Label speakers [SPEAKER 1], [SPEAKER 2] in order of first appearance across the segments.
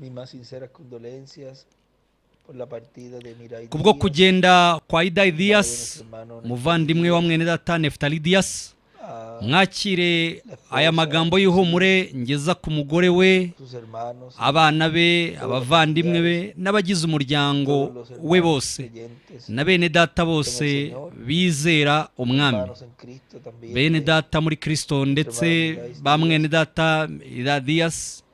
[SPEAKER 1] Mis más sinceras condolencias kubwo
[SPEAKER 2] kugenda kwa idayi diyasi umuvandimwe wa mwene data nefutali diyasi ah, mwakire aya magambo y'ihumure ngeza ku mugore we abana be abavandimwe be n'abagize umuryango we bose na bene data bose bizera umwami bene eh, data muri kirisito ndetse ba mwene data idadiyasi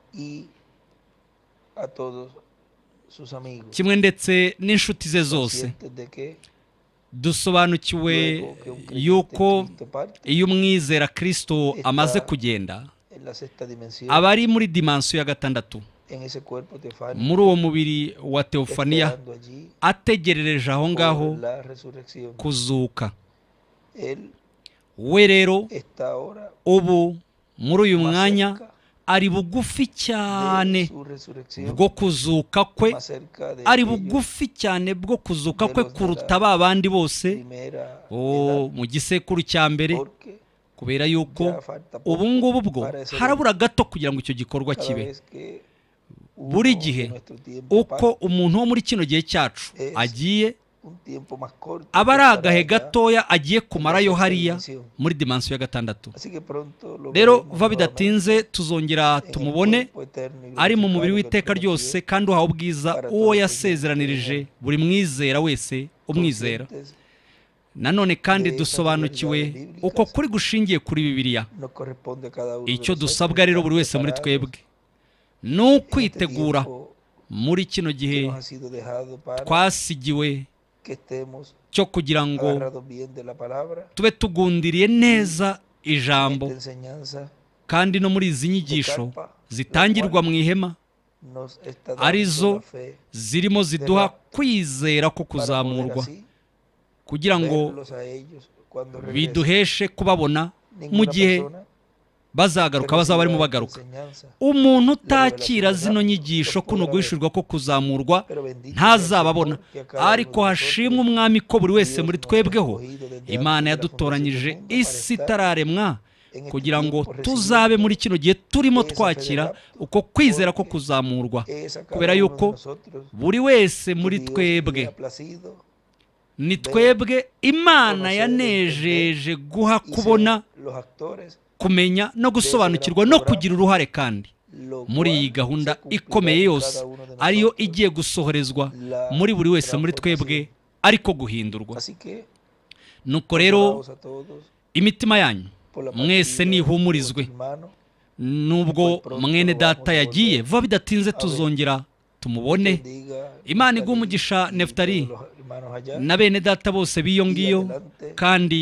[SPEAKER 1] kimwe ndetse n'inshuti ze zose
[SPEAKER 2] dusobanukiwe yuko iyo umwizera kirisito amaze kugenda aba ari muri dimansiyo ya gatandatu
[SPEAKER 1] muri uwo mubiri wa teofaniya ategerereje aho ngaho
[SPEAKER 2] kuzuka we rero ubu muri uyu mwanya ari bugufi cyane bwo kuzuka kwe ari bugufi cyane bwo kuzuka kwe kuruta ba bandi bose oh, mu gisekuru cya mbere kubera yuko ubu ngubu bwo harabura gato kugira ngo icyo gikorwa kibe buri gihe uko umuntu wo muri kino gihe cyacu agiye aba ari gatoya agiye kumarayo hariya muri dimansiyo ya gatandatu rero va bidatinze tuzongera tumubone ari mu mubiri w'iteka ryose kandi uhawe ubwiza uwo yasezeranirije buri mwizera wese umwizera nanone kandi dusobanukiwe uko kuri gushingiye kuri bibiriya
[SPEAKER 1] icyo dusabwa rero buri wese muri twebwe
[SPEAKER 2] ni ukwitegura muri kino gihe twasigiwe cyo kugira ngo tube tugundiriye neza ijambo kandi no muri izi nyigisho zitangirwa mu ihema
[SPEAKER 1] arizo zirimo ziduha
[SPEAKER 2] kwizera ko kuzamurwa kugira ngo
[SPEAKER 1] biduheshe kubabona mu gihe
[SPEAKER 2] bazagaruka bazaba barimo bagaruka umuntu utakira zino nyigisho kuno guhishurwa ko kuzamurwa ntazababona ariko hashimwe umwami ko buri wese muri twebweho imana yadutoranyije isi itararemwa kugira ngo tuzabe muri kino gihe turimo twakira uko kwizera ko kuzamurwa
[SPEAKER 1] kubera yuko buri wese muri twebwe
[SPEAKER 2] ni twebwe imana yanejeje guha kubona kumenya no gusobanukirwa no kugira uruhare kandi muri iyi gahunda ikomeye yose ariyo igiye gusohorezwa muri buri wese muri twebwe ariko guhindurwa nuko rero imitima yanyu mwese nihumurizwe nubwo mwene data yagiye vuba bidatinze tuzongera tumubone imana igwa umugisha neftari na bene data bose b'iyo ngiyo kandi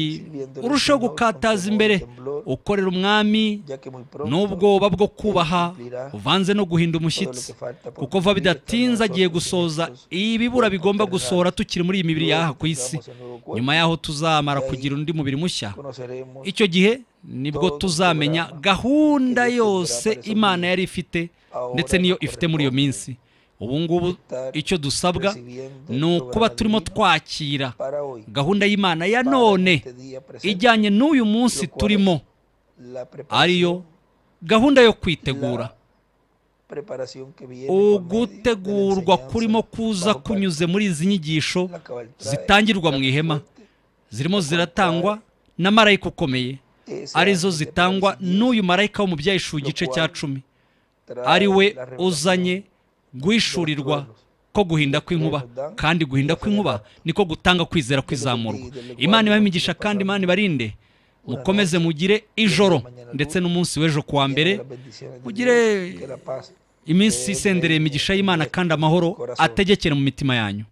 [SPEAKER 2] urusheho gukataza imbere ukorera umwami n'ubwoba bwo kubaha uvanze no guhinda umushyitsi kuko va bidatinze agiye gusoza ibibura bigomba gusohora tukiri muri iyi mibiri y'aha ku isi nyuma y'aho tuzamara kugira undi mubiri mushya icyo gihe nibwo tuzamenya gahunda yose imana yari ifite ndetse n'iyo ifite muri iyo minsi ubu ngubu icyo dusabwa ni ukuba turimo twakira gahunda y'imana ya none ijyanye n'uyu munsi turimo ariyo gahunda yo kwitegura ugutegurwa kurimo kuza kunyuze muri izi nyigisho zitangirwa mu ihema zirimo ziratangwa na marayika ukomeye arizo zitangwa n'uyu marayika w'umubyeyi ishuri igice cya cumi ari we uzanye guhishurirwa ko guhinda kw'inkuba kandi guhinda kw'inkuba niko gutanga kwizera kw'izamurwa imana imigisha kandi imana ibarinde mukomeze mugire ijoro ndetse n'umunsi w'ejo kuwa mbere mugire iminsi isendereye imigisha y'imana kandi amahoro ategekere mu mitima yanyu